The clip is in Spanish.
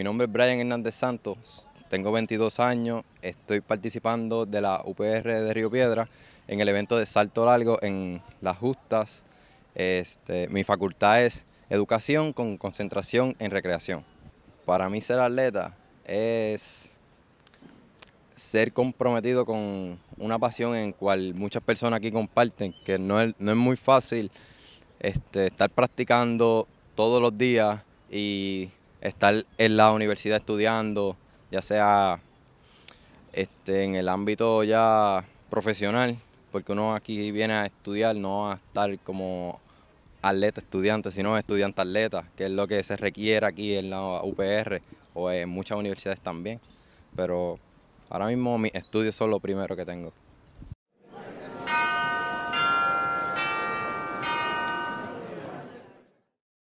Mi nombre es Brian Hernández Santos, tengo 22 años, estoy participando de la UPR de Río Piedra en el evento de Salto Largo en Las Justas. Este, mi facultad es Educación con concentración en recreación. Para mí ser atleta es ser comprometido con una pasión en cual muchas personas aquí comparten, que no es, no es muy fácil este, estar practicando todos los días y estar en la universidad estudiando, ya sea este, en el ámbito ya profesional, porque uno aquí viene a estudiar, no a estar como atleta estudiante, sino estudiante atleta, que es lo que se requiere aquí en la UPR o en muchas universidades también. Pero ahora mismo mis estudios son lo primero que tengo.